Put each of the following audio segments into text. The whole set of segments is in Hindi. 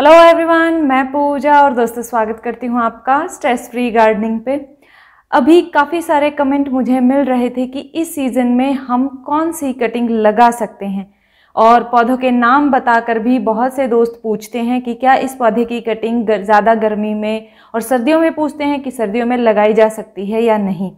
हेलो एवरीवन मैं पूजा और दोस्तों स्वागत करती हूँ आपका स्ट्रेस फ्री गार्डनिंग पे अभी काफ़ी सारे कमेंट मुझे मिल रहे थे कि इस सीज़न में हम कौन सी कटिंग लगा सकते हैं और पौधों के नाम बताकर भी बहुत से दोस्त पूछते हैं कि क्या इस पौधे की कटिंग ज़्यादा गर्मी में और सर्दियों में पूछते हैं कि सर्दियों में लगाई जा सकती है या नहीं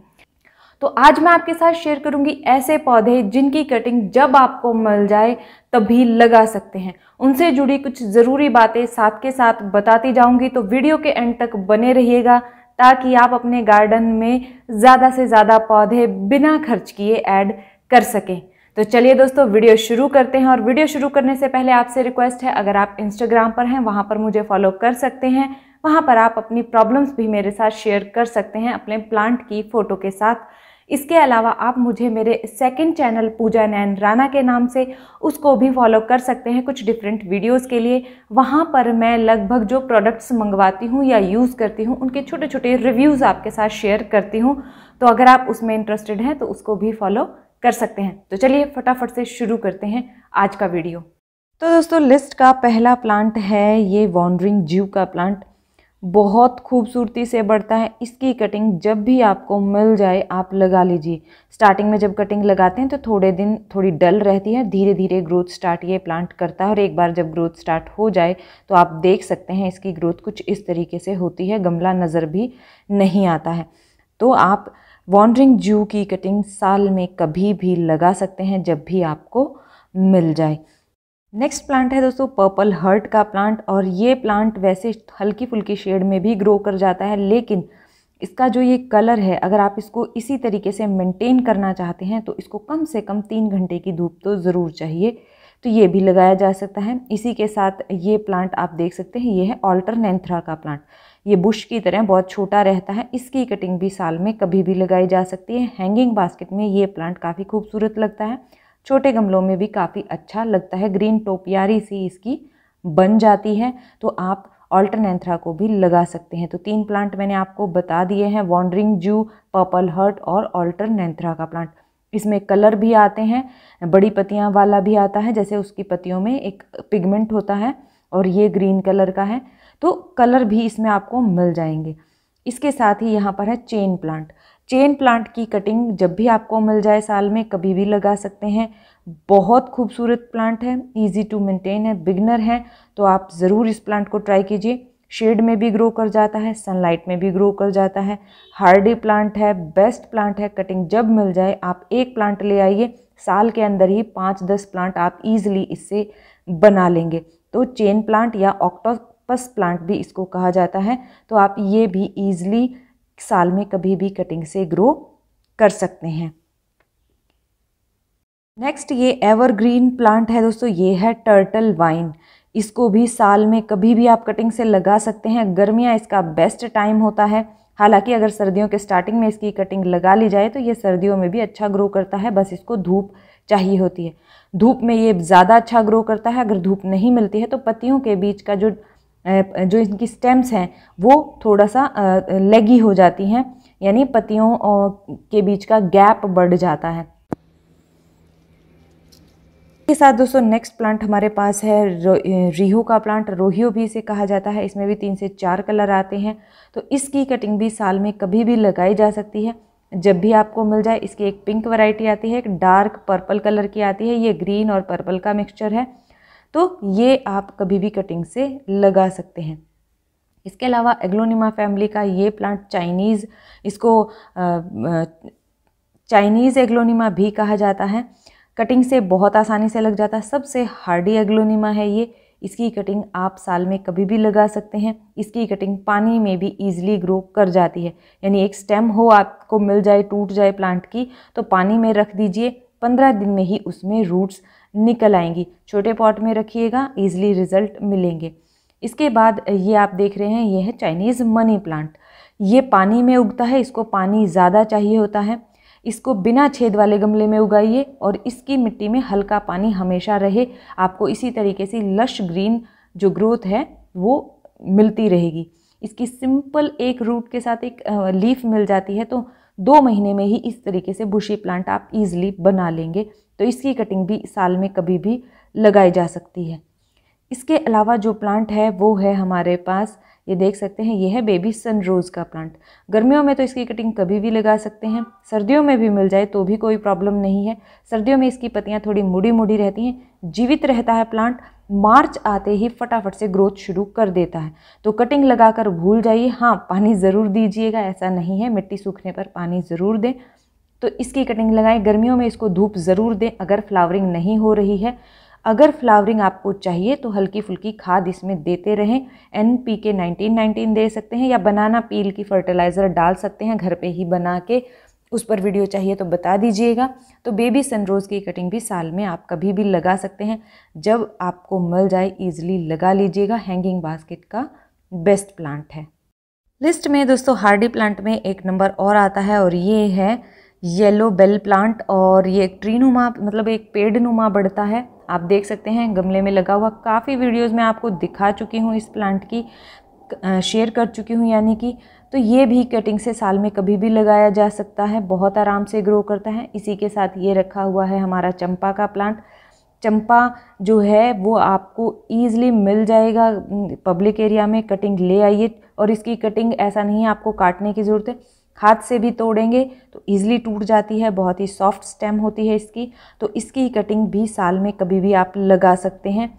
तो आज मैं आपके साथ शेयर करूंगी ऐसे पौधे जिनकी कटिंग जब आपको मिल जाए तभी लगा सकते हैं उनसे जुड़ी कुछ ज़रूरी बातें साथ के साथ बताती जाऊंगी तो वीडियो के एंड तक बने रहिएगा ताकि आप अपने गार्डन में ज़्यादा से ज़्यादा पौधे बिना खर्च किए ऐड कर सकें तो चलिए दोस्तों वीडियो शुरू करते हैं और वीडियो शुरू करने से पहले आपसे रिक्वेस्ट है अगर आप इंस्टाग्राम पर हैं वहाँ पर मुझे फॉलो कर सकते हैं वहाँ पर आप अपनी प्रॉब्लम्स भी मेरे साथ शेयर कर सकते हैं अपने प्लांट की फ़ोटो के साथ इसके अलावा आप मुझे मेरे सेकंड चैनल पूजा नैन राणा के नाम से उसको भी फॉलो कर सकते हैं कुछ डिफरेंट वीडियोस के लिए वहाँ पर मैं लगभग जो प्रोडक्ट्स मंगवाती हूँ या यूज़ करती हूँ उनके छोटे छोटे रिव्यूज़ आपके साथ शेयर करती हूँ तो अगर आप उसमें इंटरेस्टेड हैं तो उसको भी फॉलो कर सकते हैं तो चलिए फटाफट से शुरू करते हैं आज का वीडियो तो दोस्तों लिस्ट का पहला प्लांट है ये वॉन्ड्रिंग जीव का प्लांट बहुत खूबसूरती से बढ़ता है इसकी कटिंग जब भी आपको मिल जाए आप लगा लीजिए स्टार्टिंग में जब कटिंग लगाते हैं तो थोड़े दिन थोड़ी डल रहती है धीरे धीरे ग्रोथ स्टार्ट ये प्लांट करता है और एक बार जब ग्रोथ स्टार्ट हो जाए तो आप देख सकते हैं इसकी ग्रोथ कुछ इस तरीके से होती है गमला नज़र भी नहीं आता है तो आप वॉन्ड्रिंग जू की कटिंग साल में कभी भी लगा सकते हैं जब भी आपको मिल जाए नेक्स्ट प्लांट है दोस्तों पर्पल हर्ट का प्लांट और ये प्लांट वैसे हल्की फुल्की शेड में भी ग्रो कर जाता है लेकिन इसका जो ये कलर है अगर आप इसको इसी तरीके से मेंटेन करना चाहते हैं तो इसको कम से कम तीन घंटे की धूप तो ज़रूर चाहिए तो ये भी लगाया जा सकता है इसी के साथ ये प्लांट आप देख सकते हैं ये है ऑल्टरनेंथ्रा का प्लांट ये बुश की तरह बहुत छोटा रहता है इसकी कटिंग भी साल में कभी भी लगाई जा सकती है हैंगिंग बास्केट में ये प्लांट काफ़ी खूबसूरत लगता है छोटे गमलों में भी काफ़ी अच्छा लगता है ग्रीन टोपियारी सी इसकी बन जाती है तो आप ऑल्टरनेथ्रा को भी लगा सकते हैं तो तीन प्लांट मैंने आपको बता दिए हैं वॉन्ड्रिंग जू पर्पल हर्ट और ऑल्टरनेथ्रा का प्लांट इसमें कलर भी आते हैं बड़ी पतियाँ वाला भी आता है जैसे उसकी पतियों में एक पिगमेंट होता है और ये ग्रीन कलर का है तो कलर भी इसमें आपको मिल जाएंगे इसके साथ ही यहाँ पर है चेन प्लांट चेन प्लांट की कटिंग जब भी आपको मिल जाए साल में कभी भी लगा सकते हैं बहुत खूबसूरत प्लांट है इजी टू मेंटेन है बिगनर है तो आप ज़रूर इस प्लांट को ट्राई कीजिए शेड में भी ग्रो कर जाता है सनलाइट में भी ग्रो कर जाता है हार्डी प्लांट है बेस्ट प्लांट है कटिंग जब मिल जाए आप एक प्लांट ले आइए साल के अंदर ही पाँच दस प्लांट आप ईजिली इससे बना लेंगे तो चेन प्लांट या ऑक्टोपस प्लांट भी इसको कहा जाता है तो आप ये भी ईजिली साल में कभी भी कटिंग से ग्रो कर सकते हैं नेक्स्ट ये एवरग्रीन प्लांट है दोस्तों ये है टर्टल वाइन इसको भी साल में कभी भी आप कटिंग से लगा सकते हैं गर्मियाँ इसका बेस्ट टाइम होता है हालांकि अगर सर्दियों के स्टार्टिंग में इसकी कटिंग लगा ली जाए तो ये सर्दियों में भी अच्छा ग्रो करता है बस इसको धूप चाहिए होती है धूप में ये ज़्यादा अच्छा ग्रो करता है अगर धूप नहीं मिलती है तो पत्तियों के बीच का जो जो इनकी स्टेम्स हैं वो थोड़ा सा लेगी हो जाती हैं यानी पतियों के बीच का गैप बढ़ जाता है इसके साथ दोस्तों नेक्स्ट प्लांट हमारे पास है रिहू का प्लांट रोहियो भी इसे कहा जाता है इसमें भी तीन से चार कलर आते हैं तो इसकी कटिंग भी साल में कभी भी लगाई जा सकती है जब भी आपको मिल जाए इसकी एक पिंक वैरायटी आती है एक डार्क पर्पल कलर की आती है ये ग्रीन और पर्पल का मिक्सचर है तो ये आप कभी भी कटिंग से लगा सकते हैं इसके अलावा एग्लोनिमा फैमिली का ये प्लांट चाइनीज़ इसको चाइनीज़ एग्लोनिमा भी कहा जाता है कटिंग से बहुत आसानी से लग जाता है सबसे हार्डी एग्लोनिमा है ये इसकी कटिंग आप साल में कभी भी लगा सकते हैं इसकी कटिंग पानी में भी ईजिली ग्रो कर जाती है यानी एक स्टेम हो आपको मिल जाए टूट जाए प्लांट की तो पानी में रख दीजिए पंद्रह दिन में ही उसमें रूट्स निकल आएंगी छोटे पॉट में रखिएगा ईजिली रिजल्ट मिलेंगे इसके बाद ये आप देख रहे हैं ये है चाइनीज़ मनी प्लांट ये पानी में उगता है इसको पानी ज़्यादा चाहिए होता है इसको बिना छेद वाले गमले में उगाइए और इसकी मिट्टी में हल्का पानी हमेशा रहे आपको इसी तरीके से लश ग्रीन जो ग्रोथ है वो मिलती रहेगी इसकी सिंपल एक रूट के साथ एक लीफ मिल जाती है तो दो महीने में ही इस तरीके से बुशी प्लांट आप इजीली बना लेंगे तो इसकी कटिंग भी साल में कभी भी लगाई जा सकती है इसके अलावा जो प्लांट है वो है हमारे पास ये देख सकते हैं ये है बेबी सन रोज़ का प्लांट गर्मियों में तो इसकी कटिंग कभी भी लगा सकते हैं सर्दियों में भी मिल जाए तो भी कोई प्रॉब्लम नहीं है सर्दियों में इसकी पत्तियाँ थोड़ी मुड़ी मुड़ी रहती हैं जीवित रहता है प्लांट मार्च आते ही फटाफट से ग्रोथ शुरू कर देता है तो कटिंग लगाकर भूल जाइए हाँ पानी ज़रूर दीजिएगा ऐसा नहीं है मिट्टी सूखने पर पानी ज़रूर दें तो इसकी कटिंग लगाएं गर्मियों में इसको धूप ज़रूर दें अगर फ्लावरिंग नहीं हो रही है अगर फ्लावरिंग आपको चाहिए तो हल्की फुल्की खाद इसमें देते रहें N P K nineteen nineteen दे सकते हैं या बनाना पील की फर्टिलाइज़र डाल सकते हैं घर पे ही बना के उस पर वीडियो चाहिए तो बता दीजिएगा तो बेबी सनरोज़ की कटिंग भी साल में आप कभी भी लगा सकते हैं जब आपको मिल जाए ईजिली लगा लीजिएगा हैंगिंग बास्केट का बेस्ट प्लांट है लिस्ट में दोस्तों हार्डी प्लांट में एक नंबर और आता है और ये है येलो बेल प्लांट और ये एक ट्री नुमा मतलब एक पेड़ नुमा बढ़ता है आप देख सकते हैं गमले में लगा हुआ काफ़ी वीडियोस में आपको दिखा चुकी हूँ इस प्लांट की शेयर कर चुकी हूँ यानी कि तो ये भी कटिंग से साल में कभी भी लगाया जा सकता है बहुत आराम से ग्रो करता है इसी के साथ ये रखा हुआ है हमारा चंपा का प्लांट चंपा जो है वो आपको ईज़िली मिल जाएगा पब्लिक एरिया में कटिंग ले आइए और इसकी कटिंग ऐसा नहीं है आपको काटने की ज़रूरत है हाथ से भी तोड़ेंगे तो ईज़िली टूट जाती है बहुत ही सॉफ्ट स्टेम होती है इसकी तो इसकी कटिंग भी साल में कभी भी आप लगा सकते हैं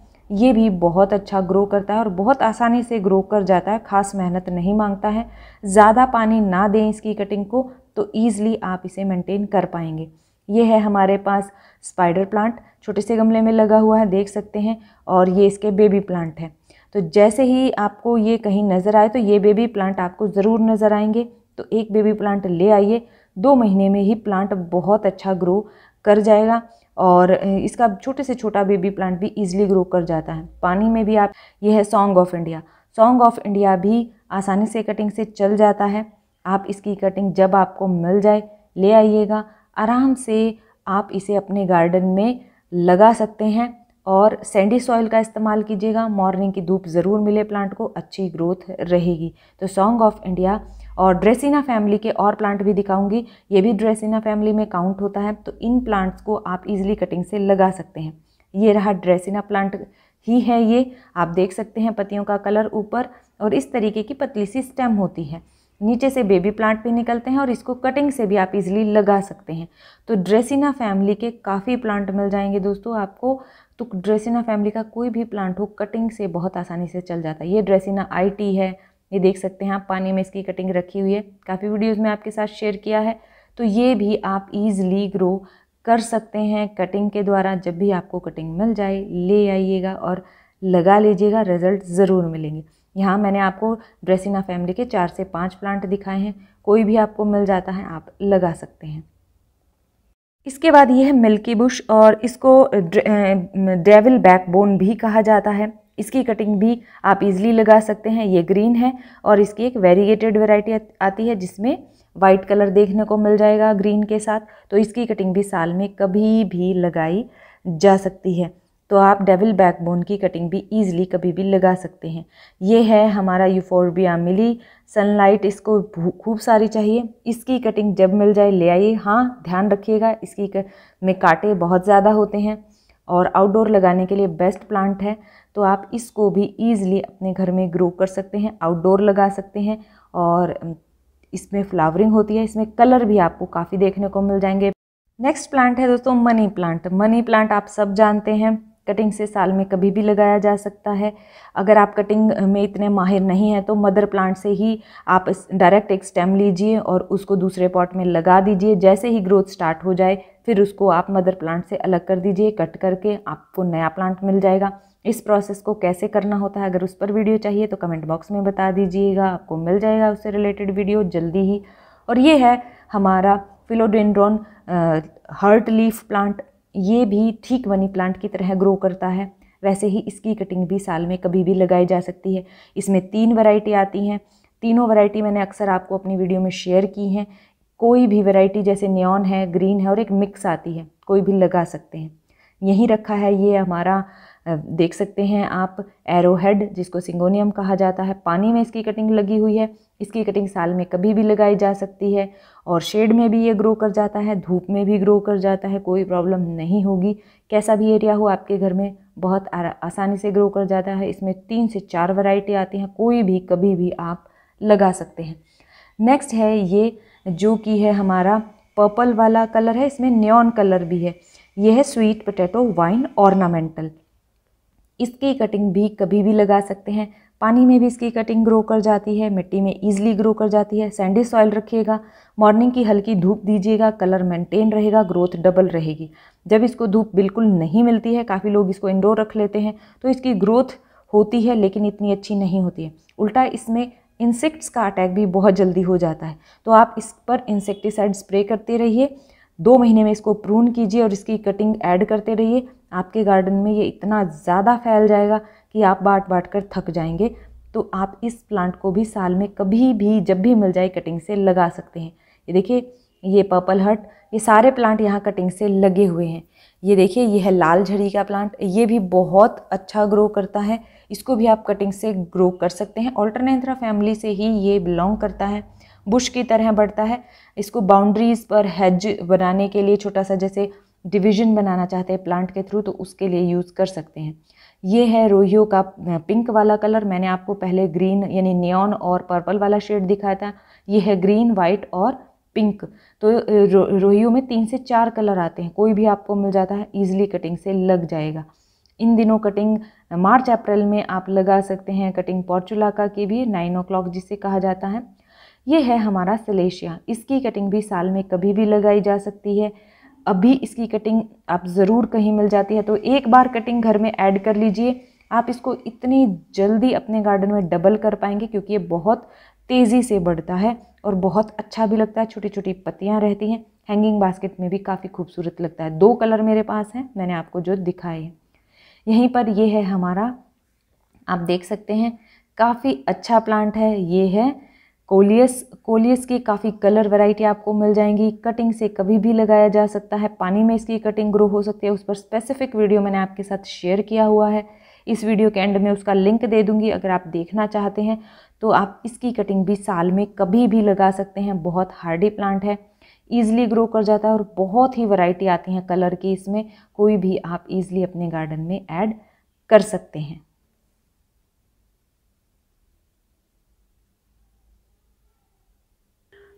ये भी बहुत अच्छा ग्रो करता है और बहुत आसानी से ग्रो कर जाता है खास मेहनत नहीं मांगता है ज़्यादा पानी ना दें इसकी कटिंग को तो ईज़िली आप इसे मेंटेन कर पाएंगे ये है हमारे पास स्पाइडर प्लांट छोटे से गमले में लगा हुआ है देख सकते हैं और ये इसके बेबी प्लांट है तो जैसे ही आपको ये कहीं नज़र आए तो ये बेबी प्लांट आपको ज़रूर नज़र आएंगे तो एक बेबी प्लांट ले आइए दो महीने में ही प्लांट बहुत अच्छा ग्रो कर जाएगा और इसका छोटे से छोटा बेबी प्लांट भी ईजिली ग्रो कर जाता है पानी में भी आप ये है song of India song of India भी आसानी से कटिंग से चल जाता है आप इसकी कटिंग जब आपको मिल जाए ले आइएगा आराम से आप इसे अपने गार्डन में लगा सकते हैं और सैंडी सॉइल का इस्तेमाल कीजिएगा मॉर्निंग की धूप ज़रूर मिले प्लांट को अच्छी ग्रोथ रहेगी तो सॉन्ग ऑफ इंडिया और ड्रेसिना फैमिली के और प्लांट भी दिखाऊंगी ये भी ड्रेसिना फैमिली में काउंट होता है तो इन प्लांट्स को आप इजीली कटिंग से लगा सकते हैं ये रहा ड्रेसिना प्लांट ही है ये आप देख सकते हैं पत्तियों का कलर ऊपर और इस तरीके की पतली सी स्टेम होती है नीचे से बेबी प्लांट भी निकलते हैं और इसको कटिंग से भी आप इजीली लगा सकते हैं तो ड्रेसिना फैमिली के काफ़ी प्लांट मिल जाएंगे दोस्तों आपको तो ड्रेसिना फैमिली का कोई भी प्लांट हो कटिंग से बहुत आसानी से चल जाता है ये ड्रेसिना आईटी है ये देख सकते हैं आप पानी में इसकी कटिंग रखी हुई है काफ़ी वीडियोज़ में आपके साथ शेयर किया है तो ये भी आप ईज़िली ग्रो कर सकते हैं कटिंग के द्वारा जब भी आपको कटिंग मिल जाए ले आइएगा और लगा लीजिएगा रिज़ल्ट ज़रूर मिलेंगे यहाँ मैंने आपको ड्रेसिना फैमिली के चार से पाँच प्लांट दिखाए हैं कोई भी आपको मिल जाता है आप लगा सकते हैं इसके बाद ये है मिल्की बुश और इसको डेविल बैकबोन भी कहा जाता है इसकी कटिंग भी आप इजीली लगा सकते हैं ये ग्रीन है और इसकी एक वेरिएटेड वेराइटी आती है जिसमें वाइट कलर देखने को मिल जाएगा ग्रीन के साथ तो इसकी कटिंग भी साल में कभी भी लगाई जा सकती है तो आप डेविल बैकबोन की कटिंग भी ईजिली कभी भी लगा सकते हैं ये है हमारा यूफोरबिया मिली सनलाइट इसको खूब सारी चाहिए इसकी कटिंग जब मिल जाए ले आइए हाँ ध्यान रखिएगा इसकी में कांटे बहुत ज़्यादा होते हैं और आउटडोर लगाने के लिए बेस्ट प्लांट है तो आप इसको भी ईज़िली अपने घर में ग्रो कर सकते हैं आउटडोर लगा सकते हैं और इसमें फ्लावरिंग होती है इसमें कलर भी आपको काफ़ी देखने को मिल जाएंगे नेक्स्ट प्लांट है दोस्तों मनी प्लांट मनी प्लांट आप सब जानते हैं कटिंग से साल में कभी भी लगाया जा सकता है अगर आप कटिंग में इतने माहिर नहीं हैं तो मदर प्लांट से ही आप डायरेक्ट एक स्टेम लीजिए और उसको दूसरे पॉट में लगा दीजिए जैसे ही ग्रोथ स्टार्ट हो जाए फिर उसको आप मदर प्लांट से अलग कर दीजिए कट करके आपको नया प्लांट मिल जाएगा इस प्रोसेस को कैसे करना होता है अगर उस पर वीडियो चाहिए तो कमेंट बॉक्स में बता दीजिएगा आपको मिल जाएगा उससे रिलेटेड वीडियो जल्दी ही और ये है हमारा फिलोडेंड्रॉन हर्ट लीफ प्लांट ये भी ठीक मनी प्लांट की तरह ग्रो करता है वैसे ही इसकी कटिंग भी साल में कभी भी लगाई जा सकती है इसमें तीन वैरायटी आती हैं तीनों वैरायटी मैंने अक्सर आपको अपनी वीडियो में शेयर की हैं कोई भी वैरायटी जैसे न्योन है ग्रीन है और एक मिक्स आती है कोई भी लगा सकते हैं यहीं रखा है ये हमारा देख सकते हैं आप एरोहेड जिसको सिंगोनियम कहा जाता है पानी में इसकी कटिंग लगी हुई है इसकी कटिंग साल में कभी भी लगाई जा सकती है और शेड में भी ये ग्रो कर जाता है धूप में भी ग्रो कर जाता है कोई प्रॉब्लम नहीं होगी कैसा भी एरिया हो आपके घर में बहुत आसानी से ग्रो कर जाता है इसमें तीन से चार वैरायटी आती हैं कोई भी कभी भी आप लगा सकते हैं नेक्स्ट है ये जो कि है हमारा पर्पल वाला कलर है इसमें न्योन कलर भी है यह है स्वीट पोटैटो वाइन ऑर्नामेंटल इसकी कटिंग भी कभी भी लगा सकते हैं पानी में भी इसकी कटिंग ग्रो कर जाती है मिट्टी में ईजिली ग्रो कर जाती है सैंडी सॉइल रखिएगा मॉर्निंग की हल्की धूप दीजिएगा कलर मेंटेन रहेगा ग्रोथ डबल रहेगी जब इसको धूप बिल्कुल नहीं मिलती है काफ़ी लोग इसको इंडोर रख लेते हैं तो इसकी ग्रोथ होती है लेकिन इतनी अच्छी नहीं होती है उल्टा इसमें इंसेक्ट्स का अटैक भी बहुत जल्दी हो जाता है तो आप इस पर इंसेक्टिसाइड स्प्रे करते रहिए दो महीने में इसको प्रून कीजिए और इसकी कटिंग ऐड करते रहिए आपके गार्डन में ये इतना ज़्यादा फैल जाएगा कि आप बांट बाट कर थक जाएंगे तो आप इस प्लांट को भी साल में कभी भी जब भी मिल जाए कटिंग से लगा सकते हैं ये देखिए ये पर्पल हट ये सारे प्लांट यहाँ कटिंग से लगे हुए हैं ये देखिए ये है लाल झड़ी का प्लांट ये भी बहुत अच्छा ग्रो करता है इसको भी आप कटिंग से ग्रो कर सकते हैं ऑल्टरनेथ्रा फैमिली से ही ये बिलोंग करता है बुश की तरह बढ़ता है इसको बाउंड्रीज़ पर हेज बनाने के लिए छोटा सा जैसे डिवीजन बनाना चाहते हैं प्लांट के थ्रू तो उसके लिए यूज़ कर सकते हैं ये है रोहियो का पिंक वाला कलर मैंने आपको पहले ग्रीन यानी नियॉन और पर्पल वाला शेड दिखाया था ये है ग्रीन वाइट और पिंक तो रो, रोहियो में तीन से चार कलर आते हैं कोई भी आपको मिल जाता है ईजिली कटिंग से लग जाएगा इन दिनों कटिंग मार्च अप्रैल में आप लगा सकते हैं कटिंग पॉर्चुला का की भी नाइन ओ क्लॉक जिसे कहा जाता है ये है हमारा सलेशिया इसकी कटिंग भी साल में कभी भी लगाई जा सकती है अभी इसकी कटिंग आप ज़रूर कहीं मिल जाती है तो एक बार कटिंग घर में ऐड कर लीजिए आप इसको इतनी जल्दी अपने गार्डन में डबल कर पाएंगे क्योंकि ये बहुत तेज़ी से बढ़ता है और बहुत अच्छा भी लगता है छोटी छोटी पत्तियाँ रहती हैं हैंगिंग बास्केट में भी काफ़ी खूबसूरत लगता है दो कलर मेरे पास हैं मैंने आपको जो दिखाए हैं यहीं पर ये है हमारा आप देख सकते हैं काफ़ी अच्छा प्लांट है ये है कोलियस कोलियस की काफ़ी कलर वैरायटी आपको मिल जाएंगी कटिंग से कभी भी लगाया जा सकता है पानी में इसकी कटिंग ग्रो हो सकती है उस पर स्पेसिफिक वीडियो मैंने आपके साथ शेयर किया हुआ है इस वीडियो के एंड में उसका लिंक दे दूंगी अगर आप देखना चाहते हैं तो आप इसकी कटिंग भी साल में कभी भी लगा सकते हैं बहुत हार्डी प्लांट है ईजिली ग्रो कर जाता है और बहुत ही वैरायटी आती हैं कलर की इसमें कोई भी आप ईज़िली अपने गार्डन में ऐड कर सकते हैं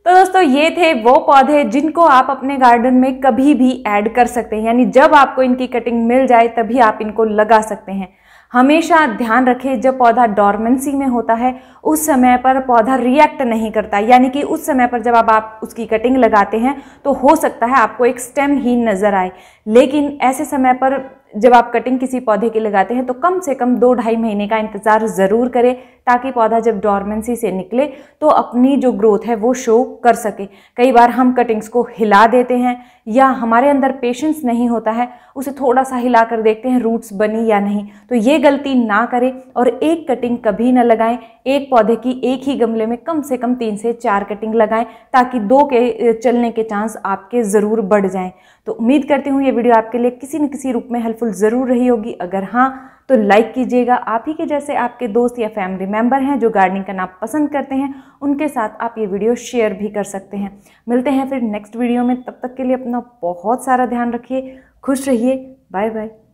तो दोस्तों ये थे वो पौधे जिनको आप अपने गार्डन में कभी भी ऐड कर सकते हैं यानी जब आपको इनकी कटिंग मिल जाए तभी आप इनको लगा सकते हैं हमेशा ध्यान रखें जब पौधा डॉर्मेंसी में होता है उस समय पर पौधा रिएक्ट नहीं करता यानी कि उस समय पर जब आप, आप उसकी कटिंग लगाते हैं तो हो सकता है आपको एक स्टेम ही नज़र आए लेकिन ऐसे समय पर जब आप कटिंग किसी पौधे की लगाते हैं तो कम से कम दो ढाई महीने का इंतज़ार ज़रूर करें ताकि पौधा जब डॉर्मेंसी से निकले तो अपनी जो ग्रोथ है वो शो कर सके कई बार हम कटिंग्स को हिला देते हैं या हमारे अंदर पेशेंस नहीं होता है उसे थोड़ा सा हिला कर देखते हैं रूट्स बनी या नहीं तो ये गलती ना करें और एक कटिंग कभी ना लगाएं एक पौधे की एक ही गमले में कम से कम तीन से चार कटिंग लगाएं ताकि दो के चलने के चांस आपके ज़रूर बढ़ जाएं तो उम्मीद करती हूँ ये वीडियो आपके लिए किसी न किसी रूप में हेल्पफुल ज़रूर रही होगी अगर हाँ तो लाइक कीजिएगा आप ही के जैसे आपके दोस्त या फैमिली मेम्बर हैं जो गार्डनिंग करना पसंद करते हैं उनके साथ आप ये वीडियो शेयर भी कर सकते हैं मिलते हैं फिर नेक्स्ट वीडियो में तब तक के लिए अपना बहुत सारा ध्यान रखिए खुश रहिए बाय बाय